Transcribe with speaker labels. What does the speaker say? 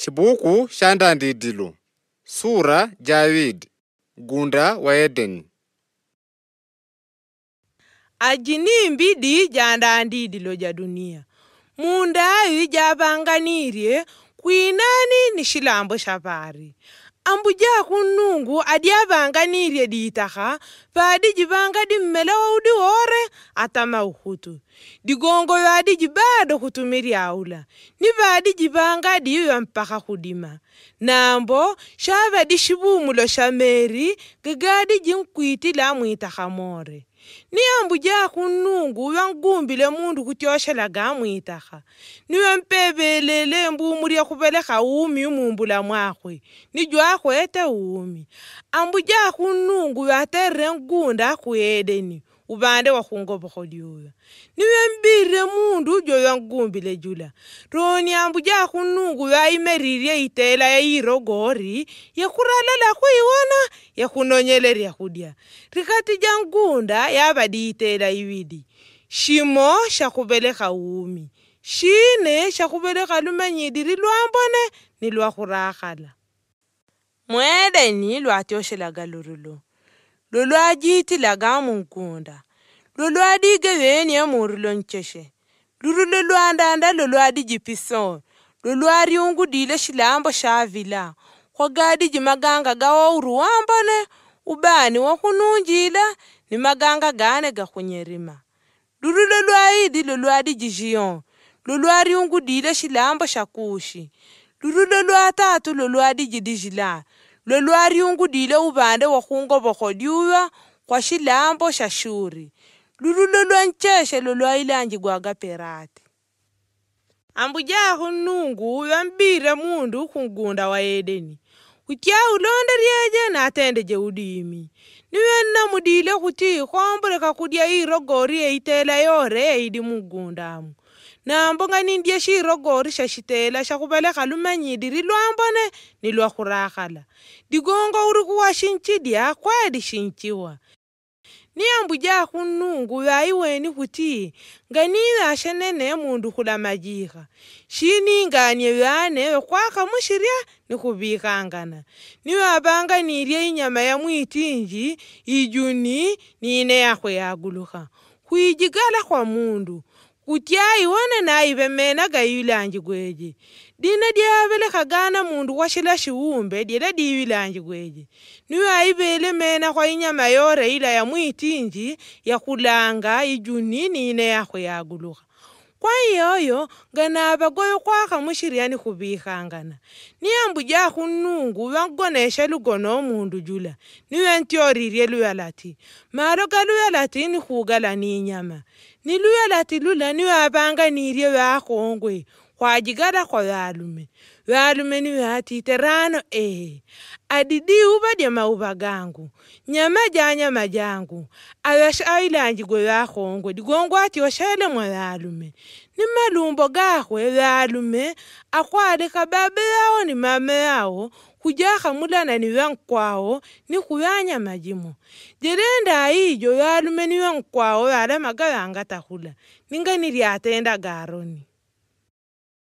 Speaker 1: Xibuku xa Ndandidilo, sura Javidi, gunda wa eden Aji ni imbidi ja ndandidilo ja dunia mundayi javanganirye kwinani ni xilambo xa vari ambuja kunnungu adi avanganirye diitakha paadi jivanga dimmele waudi woore atamauhutu digongo adi jibaado khutumirya aula nivaadi jivanga adiyuya mpakha khudima nambo shaavadi shivumulo sha meeri gigaadi jinkwitila moore niyamba ujakhu nnungu wangumbile mundu kutyoxelaga amwitakha niwe mpevelele mbuumurye khuvelekha uumi mumbula mwakhwe nijwaakhwete uumi ambujakhu nnungu waterere nkunda akhueleni upande wakhungopokholiuyo niwe mbirire mundu ujo yangumbile jula roni ambu jakhunungu yaimerirye itela ya irogori yekhuralelakhu iwona yekhunonyelerya khulya rikhati jangunda yabadi itela ibili shimo shakhubelekha wumi shine shakhubelekha lumanyidiri lwambone ni mwedeni lwatyoshelaga lurulu lolwatyithi lakamunkunda lolwatike veeni emuri lonceshe luri lolwandanda lolwadijipiso lolwariungudile xilambo xa vila kwagadiji maganga gawo uri wambone ubani wakununjila ni maganga gane gakunyerima luri lolwayidi lolwadijijiyo lolwariungudile xilambo xa kuxi luri lolwatatu lolwadijidijila lo lwe uvande wa khungovokho lyuwa khwa shilambo shashuri lululo lwa ncheshe lwo lwailanjibwaga perati ambujakhu nnungu wambire mundu khungunda wa edeni khutyawu londa natendeje udimi niwe mudile khuti khombuleka kudia irogori eitela yore yeidi mugundamu naamponga nindiya shirokorisha shitela sha khuvelekha lumanyidi rilwambone nilwakhurakhala dikongo uri kuwa shinchidia kweli shinchiwa niyambuja khunungu vayi weni khuti nga nilasha nene mundu khulamajikha shininganie vyanewe khwakhamushiria nikhuvikhangana niwavanga nilya inyama ya mwitinji ijuni niine yakhwe yakulukha khwijikala khwa mundu kutyayi wona naive mena gayiwilanji gweji dina dyavelekagana mundu washila shiwumbe dyela diwilanji gweji niwe aivele mena kwa inyama yore ila ya mwitinji yakulanga ijuni nine yakwe yagulukha kwayiyoyo ngana abagoyo kwakhamushiryani khubikhangana niyambu jakhunungu vangonesha lugono omundu jula niwe ntiorirye luya lati maalo luya lati nikhugala ninyama ni luya lati lula niwe abanga nirye khwajikala kwa baalume baalume ni baatite raano ee adidi ubadya mauba gangu nyama ja nyama jangu abashai lanji gwe ati ligongwati oshele mwa baalume ni malumbo gakhwe baalume akhwalekha baba yao ni mama yawo khujakhamulana niwe nkwao ni khuvanya majimo jelenda niwe nkwao ni vankwawo baalamaka vangatakula ninga nilyatenda garoni